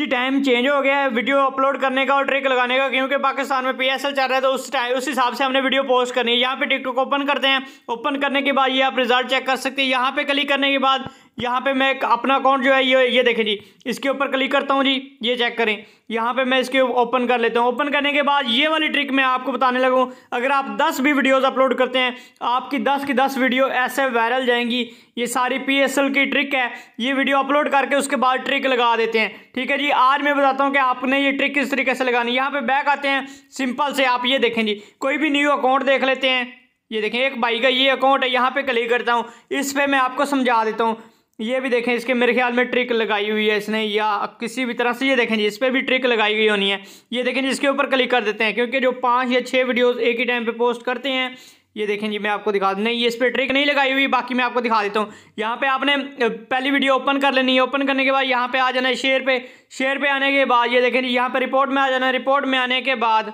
कि time change हो गया है वीडियो अपलोड करने का और ट्रिक लगाने का क्योंकि पाकिस्तान में पीएसएल चल रहा है तो उस टाइम उस हिसाब से हमने वीडियो पोस्ट करनी है यहाँ पे टिकटॉक ओपन करते हैं ओपन करने के बाद ये आप रिजल्ट चेक कर सकते हैं यहाँ पे क्लिक करने के बाद यहाँ पे मैं अपना अकाउंट जो है ये ये देखें जी इसके ऊपर क्लिक करता हूँ जी ये चेक करें यहाँ पे मैं इसके ओपन कर लेता हूँ ओपन करने के बाद ये वाली ट्रिक मैं आपको बताने लगूँ अगर आप 10 भी वीडियोस अपलोड करते हैं आपकी 10 की 10 वीडियो ऐसे वायरल जाएंगी ये सारी पी की ट्रिक है ये वीडियो अपलोड करके उसके बाद ट्रिक लगा देते हैं ठीक है जी आज मैं बताता हूँ कि आपने ये ट्रिक किस तरीके से लगानी यहाँ पे बैक आते हैं सिंपल से आप ये देखें जी कोई भी न्यू अकाउंट देख लेते हैं ये देखें एक भाई का ये अकाउंट है यहाँ पर क्लिक करता हूँ इस पर मैं आपको समझा देता हूँ ये भी देखें इसके मेरे ख्याल में ट्रिक लगाई हुई है इसने या किसी भी तरह से ये देखें जी इस पर भी ट्रिक लगाई गई होनी है ये देखें जी इसके ऊपर क्लिक कर देते हैं क्योंकि जो पाँच या छः वीडियोस एक ही टाइम पे पोस्ट करते हैं ये देखें जी मैं आपको दिखा दूँ नहीं ये इस पर ट्रिक नहीं लगाई हुई बाकी मैं आपको दिखा देता हूँ यहाँ पे आपने पहली वीडियो ओपन कर लेनी है ओपन करने के बाद यहाँ पे आ जाना है शेयर पे शेयर पे आने के बाद ये देखें जी यहाँ पे रिपोर्ट में आ जाना है रिपोर्ट में आने के बाद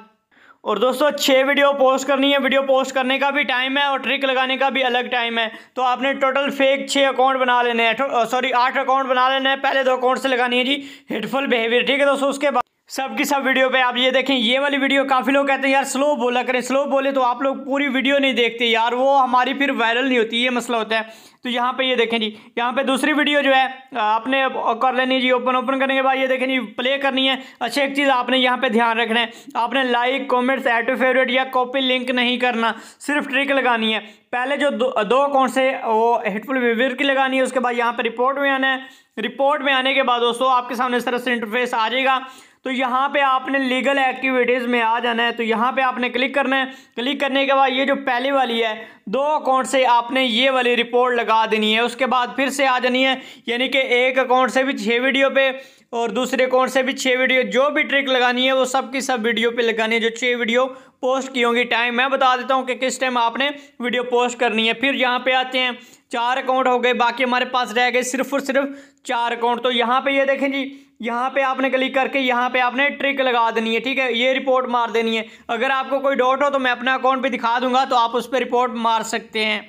और दोस्तों छः वीडियो पोस्ट करनी है वीडियो पोस्ट करने का भी टाइम है और ट्रिक लगाने का भी अलग टाइम है तो आपने टोटल फेक छः अकाउंट बना लेने हैं सॉरी आठ अकाउंट बना लेने हैं पहले दो अकाउंट से लगानी है जी हेटफुल बिहेवियर ठीक है दोस्तों उसके बाद सबकी सब वीडियो पे आप ये देखें ये वाली वीडियो काफ़ी लोग कहते हैं यार स्लो बोला करें स्लो बोले तो आप लोग पूरी वीडियो नहीं देखते यार वो हमारी फिर वायरल नहीं होती ये मसला होता है तो यहाँ पे ये देखें जी यहाँ पे दूसरी वीडियो जो है आपने कर लेनी जी ओपन ओपन करने के बाद ये देखें जी प्ले करनी है अच्छा एक चीज़ आपने यहाँ पे ध्यान रखना है आपने like comments add to favourite या कॉपी लिंक नहीं करना सिर्फ ट्रिक लगानी है पहले जो दो, कौन अकाउंट से वो हेटफुल विवियर की लगानी है उसके बाद यहाँ पर रिपोर्ट में आना है रिपोर्ट में आने के बाद दोस्तों आपके सामने इस तरह से इंटरफेस आ जाएगा तो यहाँ पे आपने लीगल एक्टिविटीज़ में आ जाना है तो यहाँ पे आपने क्लिक करना है क्लिक करने के बाद ये जो पहली वाली है दो अकाउंट से आपने ये वाली रिपोर्ट लगा देनी है उसके बाद फिर से आ जानी है यानी कि एक अकाउंट से भी छः वीडियो पे और दूसरे अकाउंट से भी छः वीडियो जो भी ट्रिक लगानी है वो सब की सब वीडियो पर लगानी है जो छः वीडियो पोस्ट की होंगी टाइम मैं बता देता हूँ कि किस टाइम आपने वीडियो पोस्ट करनी है फिर यहाँ पर आते हैं चार अकाउंट हो गए बाकी हमारे पास रह गए सिर्फ और सिर्फ चार अकाउंट तो यहाँ पर ये देखें जी यहाँ पे आपने क्लिक करके यहाँ पे आपने ट्रिक लगा देनी है ठीक है ये रिपोर्ट मार देनी है अगर आपको कोई डाउट हो तो मैं अपना अकाउंट भी दिखा दूंगा तो आप उस पर रिपोर्ट मार सकते हैं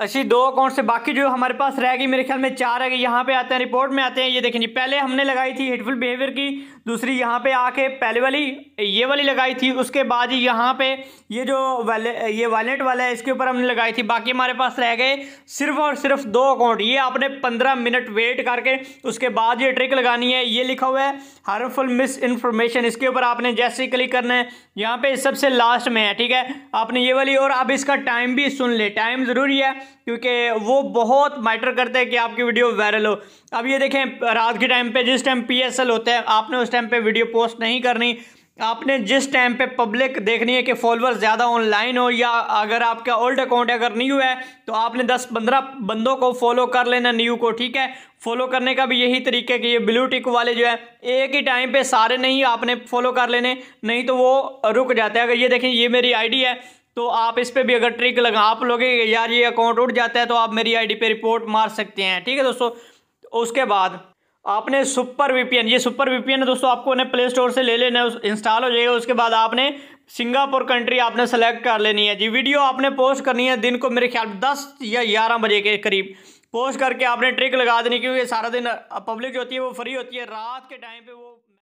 अच्छी दो अकाउंट से बाकी जो हमारे पास रह गई मेरे ख्याल में चार है यहाँ पे आते हैं रिपोर्ट में आते हैं ये देखें जी पहले हमने लगाई थी हेटफुल बिहेवियर की दूसरी यहाँ पे आके पहले वाली ये वाली लगाई थी उसके बाद ही यहाँ पे ये जो वाले ये वॉलेट वाला है इसके ऊपर हमने लगाई थी बाकी हमारे पास रह गए सिर्फ और सिर्फ दो अकाउंट ये आपने पंद्रह मिनट वेट करके उसके बाद ये ट्रिक लगानी है ये लिखा हुआ है हार्मफुल मिस इन्फॉर्मेशन इसके ऊपर आपने जैसे ही क्लिक करना है यहाँ पर सबसे लास्ट में है ठीक है आपने ये वाली और अब इसका टाइम भी सुन ले टाइम ज़रूरी है क्योंकि वो बहुत मैटर करते हैं कि आपकी वीडियो वायरल हो अब ये देखें रात के टाइम पे जिस टाइम पी होते हैं आपने उस टाइम पे वीडियो पोस्ट नहीं करनी आपने जिस टाइम पे पब्लिक देखनी है कि फॉलोअर ज़्यादा ऑनलाइन हो या अगर आपका ओल्ड अकाउंट अगर न्यू है तो आपने 10-15 बंदों को फॉलो कर लेना न्यू को ठीक है फॉलो करने का भी यही तरीका है कि ये ब्लू टिक वाले जो है एक ही टाइम पे सारे नहीं आपने फॉलो कर लेने नहीं तो वो रुक जाते हैं अगर ये देखें ये मेरी आईडी है तो आप इस पर भी अगर ट्रिक लगा आप लोग यार ये अकाउंट उठ जाता है तो आप मेरी आईडी पे रिपोर्ट मार सकते हैं ठीक है दोस्तों उसके बाद आपने सुपर वीपीएन ये सुपर वीपीएन है दोस्तों आपको उन्हें प्ले स्टोर से ले लेना है इंस्टॉल हो जाएगा उसके बाद आपने सिंगापुर कंट्री आपने सेलेक्ट कर लेनी है जी वीडियो आपने पोस्ट करनी है दिन को मेरे ख्याल दस या ग्यारह बजे के करीब पोस्ट करके आपने ट्रिक लगा देनी क्योंकि सारा दिन पब्लिक जो होती है वो फ्री होती है रात के टाइम पर वो